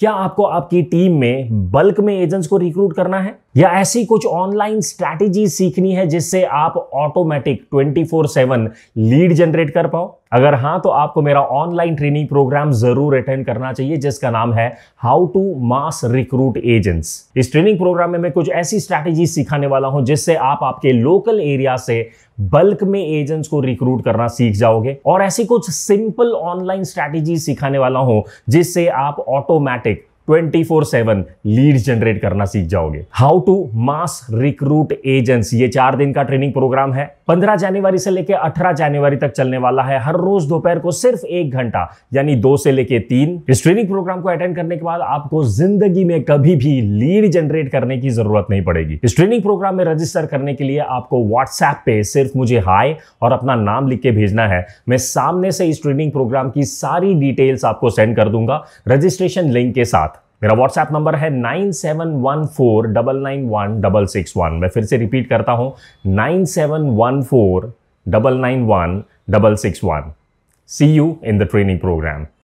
क्या आपको आपकी टीम में बल्क में एजेंट्स को रिक्रूट करना है या ऐसी कुछ ऑनलाइन स्ट्रैटेजी सीखनी है जिससे आप ऑटोमेटिक 24/7 लीड जनरेट कर पाओ अगर हाँ तो आपको मेरा ऑनलाइन ट्रेनिंग प्रोग्राम जरूर अटेंड करना चाहिए जिसका नाम है how to mass recruit agents इस ट्रेनिंग प्रोग्राम में मैं कुछ ऐसी स्ट्रैटेजी सिखाने वाला हूं जिससे आप आपके लोकल एरिया से बल्क में एजेंट्स को रिक्रूट करना सीख जाओगे और ऐसी कुछ सिंपल ऑनलाइन स्ट्रैटेजी सिखाने वाला हूं जिससे आप automatic twenty four seven lead generate करना सीख जाओगे how to mass recruit agents ये चार दिन का ट्रेनिंग प्रोग्राम है पंद्रह जनवरी से लेकर अठारह जनवरी तक चलने वाला है हर रोज दोपहर को सिर्फ एक घंटा यानी दो से लेकर तीन इस ट्रेनिंग प्रोग्राम को अटेंड करने के बाद आपको जिंदगी में कभी भी लीड जनरेट करने की जरूरत नहीं पड़ेगी इस ट्रेनिंग प्रोग्राम में रजिस्टर करने के लिए आपको व्हाट्सएप पे सिर्फ मुझे हाई और अपना नाम लिख के भेजना है मैं सामने से इस ट्रेनिंग प्रोग्राम की सारी डिटेल्स आपको सेंड कर दूंगा रजिस्ट्रेशन लिंक के साथ मेरा व्हाट्सएप नंबर है nine seven one four double nine one double six one मैं फिर से रिपीट करता हूँ nine seven one four double nine one double six one see you in the training programme